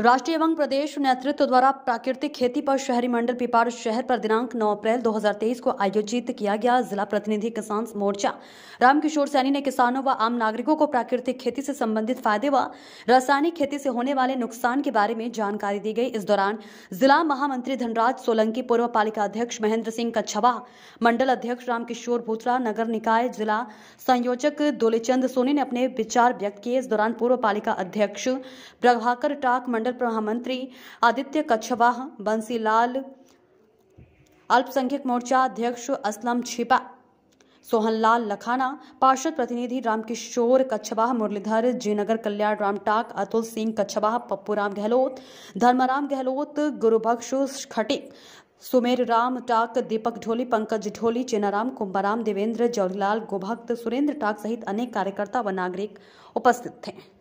राष्ट्रीय एवं प्रदेश नेतृत्व द्वारा प्राकृतिक खेती पर शहरी मंडल पिपार शहर पर दिनांक 9 अप्रैल 2023 को आयोजित किया गया जिला प्रतिनिधि किसान मोर्चा रामकिशोर सैनी ने किसानों व आम नागरिकों को प्राकृतिक खेती से संबंधित फायदे व रासायनिक खेती से होने वाले नुकसान के बारे में जानकारी दी गई इस दौरान जिला महामंत्री धनराज सोलंकी पूर्व पालिका अध्यक्ष महेंद्र सिंह कछवा मंडल अध्यक्ष रामकिशोर भूतरा नगर निकाय जिला संयोजक दोलेचंद सोनी ने अपने विचार व्यक्त किए इस दौरान पूर्व पालिका अध्यक्ष प्रभाकर टाक मंडल मंडल महामंत्री आदित्य कच्छवाह बंसीलाल अल्पसंख्यक मोर्चा अध्यक्ष असलम छिपा सोहनलाल लखाना पार्षद प्रतिनिधि रामकिशोर कछवाह मुरलीधर जयनगर कल्याण रामटाक अतुल सिंह पप्पू पप्पूराम गहलोत धर्माराम गहलोत गुरुभक्ष खटिक सुमेर राम टाक दीपक ढोली पंकज ढोली चेनाराम कुंभाराम देवेंद्र जौरीलाल गोभक्त सुरेंद्र टाक सहित अनेक कार्यकर्ता व नागरिक उपस्थित थे